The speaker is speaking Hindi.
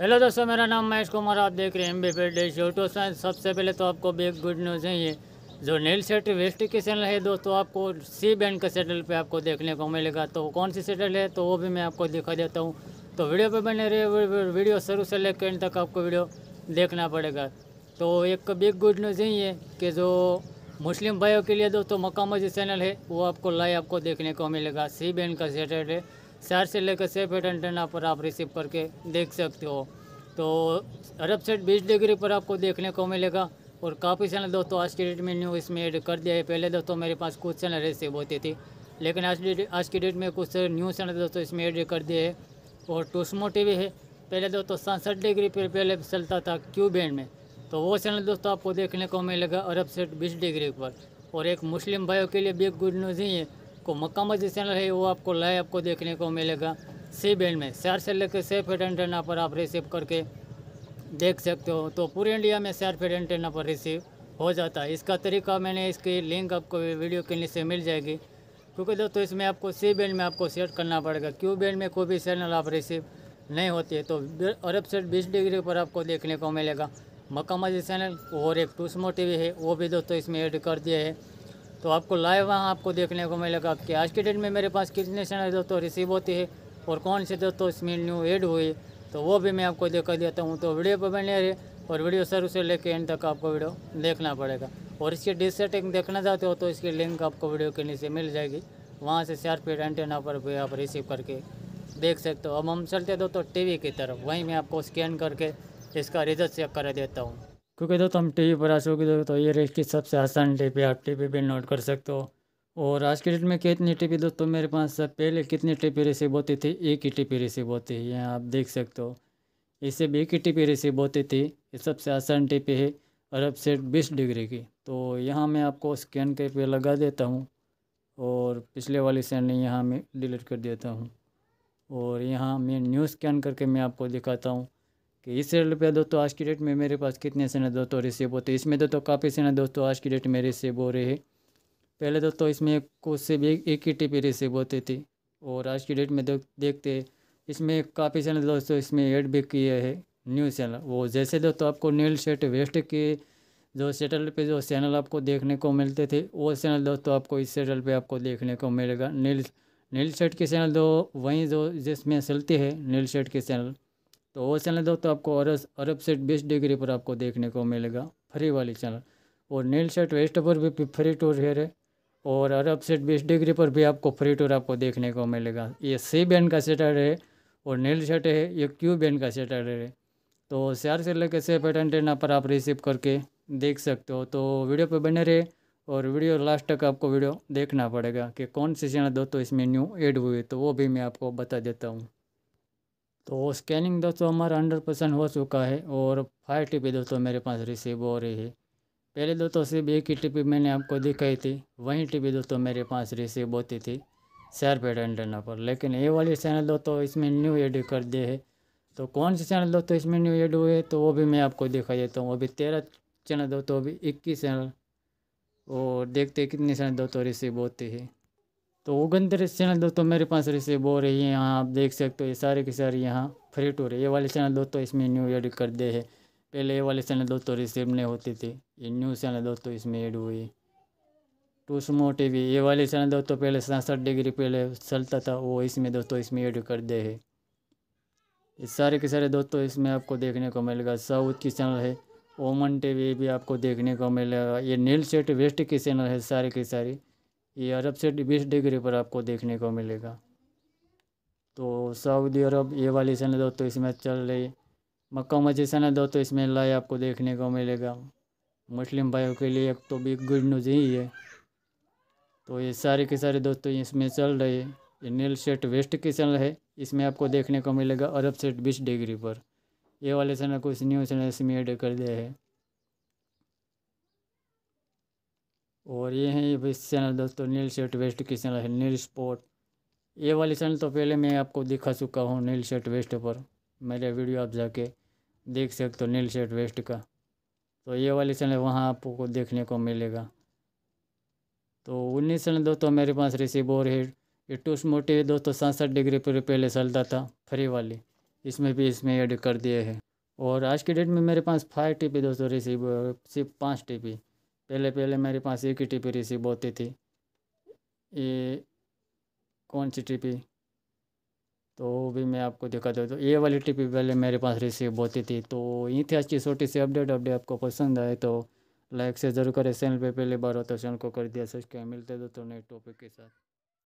हेलो दोस्तों मेरा नाम महेश कुमार आप देख रहे हैं M B days YouTube science सबसे पहले तो आपको भी एक गुड न्यूज़ है ये जो नील सेट वेस्ट की चैनल है दोस्तों आपको सी बैंड का सेटल पे आपको देखने को मिलेगा तो कौन सी सेटल है तो वो भी मैं आपको दिखा देता हूँ तो वीडियो पे बने रहे वीडियो शुरू से लेकर एंड तक आपको वीडियो देखना पड़ेगा तो एक बिग गुड न्यूज़ यही है कि जो मुस्लिम भाइयों के लिए दोस्तों मक्का मस्जिद चैनल है वो आपको लाइव आपको देखने को मिलेगा सी बैंड का सेटल है शहर से लेकर सेफ एट एंटेना पर आप रिसीव करके देख सकते हो तो अरब सेट बीस डिग्री पर आपको देखने को मिलेगा और काफ़ी सारे दोस्तों आज की डेट में न्यू इसमें ऐड कर दिया है पहले दोस्तों मेरे पास कुछ चैनल रिसीव होती थी लेकिन आज डेट आज की डेट में कुछ न्यू सारे दोस्तों इसमें ऐड कर दिए है और टूसमो टी है पहले दोस्तों सड़सठ डिग्री पर पहले चलता था क्यू बैंड में तो वो चैनल दोस्तों आपको देखने को मिलेगा अरब सेट बीस डिग्री पर और एक मुस्लिम भाइयों के लिए बिग गुड न्यूज़ ही है आपको मक्का मस्जिद चैनल है वो आपको लाइव आपको देखने को मिलेगा सी बैंड में शहर से लेकर से फेड एंटेना पर आप रिसीव करके देख सकते हो तो पूरे इंडिया में सैर फेड एंटेना पर रिसीव हो जाता है इसका तरीका मैंने इसकी लिंक आपको वीडियो के नीचे मिल जाएगी क्योंकि दोस्तों इसमें आपको सी बैंड में आपको सेट करना पड़ेगा क्यू बैंड में कोई भी चैनल आप रिसीव नहीं होती है तो अरब सेट बीस डिग्री पर आपको देखने को मिलेगा मक्का मस्जिद चैनल और एक टूसमो टी है वो भी दोस्तों इसमें ऐड कर दिया है तो आपको लाइव वहाँ आपको देखने को मिलेगा कि आज के डेट में मेरे पास कितने चैनल दोस्तों रिसीव होते हैं और कौन से दोस्तों इसमें न्यू एड हुए तो वो भी मैं आपको देखा देता हूँ तो वीडियो पर बने रहे और वीडियो सर उसे लेके एंड तक आपको वीडियो देखना पड़ेगा और इसकी डिसटिंग देखना चाहते हो तो इसकी लिंक आपको वीडियो के नीचे मिल जाएगी वहाँ से चार पेट एंटेना पर भी आप रिसीव करके देख सकते हो अब हम चलते दोस्तों टी की तरफ वहीं मैं आपको स्कैन करके इसका रिजल्ट चेक करा देता हूँ क्योंकि दोस्तों हम टी वी पर आ चुके दोस्तों तो ये रेस की सबसे आसान टी आप टी भी नोट कर सकते हो और आज के डेट में कितनी टी पी दोस्तों मेरे पास पहले कितनी टी पी रिसीव होती थी एक ही टी पी रिसीव होती है यहाँ आप देख सकते हो इससे भी एक ही टी पी रिसीव होती थी ये सबसे आसान टी पी है अरब सेट बीस डिग्री की तो यहाँ मैं आपको स्कैन करके लगा देता हूँ और पिछले वाली सेंड यहाँ मैं डिलीट कर देता हूँ और यहाँ मैं न्यू स्कैन करके मैं आपको दिखाता हूँ कि इस रेट पे दोस्तों आज की डेट में मेरे पास कितने सेना दोस्तों रिसीव होते हैं इसमें दोस्तों काफ़ी सेना दोस्तों आज की डेट में रिसीव हो रहे हैं पहले दोस्तों इसमें कुछ से भी एक ही टी रिसीव होती थी और आज की डेट में देखते इसमें काफ़ी सेना दोस्तों इसमें एड भी किए हैं न्यूज़ चैनल वो जैसे दोस्तों आपको नील सेट वेस्ट के जो सेटल पे जो चैनल आपको देखने को मिलते थे वो चैनल दोस्तों आपको इस सेटल पे आपको देखने को मिलेगा नील नील सेट के चैनल दो वहीं जो जिसमें चलते हैं नील सेट के चैनल तो वो चैनल दोस्तों आपको अरब अरब सेट बीस डिग्री पर आपको देखने को मिलेगा फ्री वाली चैनल और नील सेट वेस्ट पर भी फ्री टूर हेयर है और अरब सेट बीस डिग्री पर भी आपको फ्री टूर आपको देखने को मिलेगा ये सी बैंड का सेटर है और नील सेट है ये क्यू बैंड का सेटर है तो चार से लेकर सेफ एटेंटेना पर आप रिसीव करके देख सकते हो तो वीडियो पर बने रहे और वीडियो लास्ट तक आपको वीडियो देखना पड़ेगा कि कौन सी चैनल दोस्तों इसमें न्यू ऐड हुई तो वो भी मैं आपको बता देता हूँ तो स्कैनिंग दोस्तों हमारा हंड्रेड परसेंट हो चुका है और फाइव टीपी दोस्तों मेरे पास रिसीव हो रही है पहले दोस्तों सिर्फ एक ही टीपी मैंने आपको दिखाई थी वहीं टीपी दोस्तों मेरे पास रिसीव होती थी शेयर पेड एंटेना पर लेकिन ये वाली चैनल दोस्तों इसमें न्यू एड कर दिए है तो कौन से चैनल दोस्तों इसमें न्यू एड हुए तो वो भी मैं आपको दिखाई देता हूँ अभी तेरह चैनल दोस्तों अभी इक्कीस चैनल और देखते कितने चैनल दोस्तों रिसीव होती है तो ओगन चैनल दोस्तों मेरे पास रिसीव हो रही है यहाँ आप देख सकते हो ये सारे के सारे यहाँ फ्री टूर है ये वाले चैनल दोस्तों इसमें न्यू एड कर दे है पहले ये वाले चैनल दोस्तों रिसीव नहीं होते थे ये न्यू चैनल दोस्तों इसमें ऐड हुई टू स्मो टी वी ये वाले चैनल दोस्तों पहले सड़सठ डिग्री पहले चलता था वो इसमें दोस्तों इसमें ऐड कर दे है ये सारे के सारे दोस्तों इसमें आपको देखने को मिलेगा साउथ की चैनल है ओमन टी वी भी आपको देखने को मिलेगा ये नील सेट वेस्ट की चैनल है सारे के सारी ये अरब से बीस डिग्री पर आपको देखने को मिलेगा तो सऊदी अरब ये वाली सनद हो तो इसमें चल रही मक्का मस्जिद सनद हो तो इसमें लाई आपको देखने को मिलेगा मुस्लिम भाइयों के लिए एक तो भी गुड न्यूज़ ही है तो ये सारे के सारे दोस्तों इसमें चल रहे है ये नील सेट वेस्ट की चैनल है इसमें आपको देखने को मिलेगा अरब सेट बीस डिग्री पर ये वाले चैनल कुछ न्यूज चैनल इसमें एड कर दिया है और ये हैं ये इस चैनल दोस्तों नील शर्ट वेस्ट की चैनल है नील स्पोर्ट ये वाली चैनल तो पहले मैं आपको दिखा चुका हूँ नील शर्ट वेस्ट पर मेरे वीडियो आप जाके देख सकते हो नील शर्ट वेस्ट का तो ये वाली चैनल वहाँ आपको देखने को मिलेगा तो उन्नीस चैनल दोस्तों मेरे पास रिसीव और है ये टूस मोटी दोस्तों सात डिग्री पर पहले चलता था फ्री वाली इसमें भी इसमें ऐड कर दिए है और आज के डेट में मेरे पास फाइव टी पी दोस्तों रिसीव सिर्फ पाँच टी पी पहले पहले मेरे पास एक ही टीपी रिसीव होती थी ये कौन सी टीपी तो वो भी मैं आपको दिखा देता तो ये वाली टीपी पहले मेरे पास रिसीव होती थी तो यही थी अच्छी छोटी सी अपडेट अपडेट आपको पसंद आए तो लाइक से ज़रूर करें चैनल पे पहली बार हो तो चैनल को कर दिया सब्सक्राइब मिलते दो तो नए टॉपिक के साथ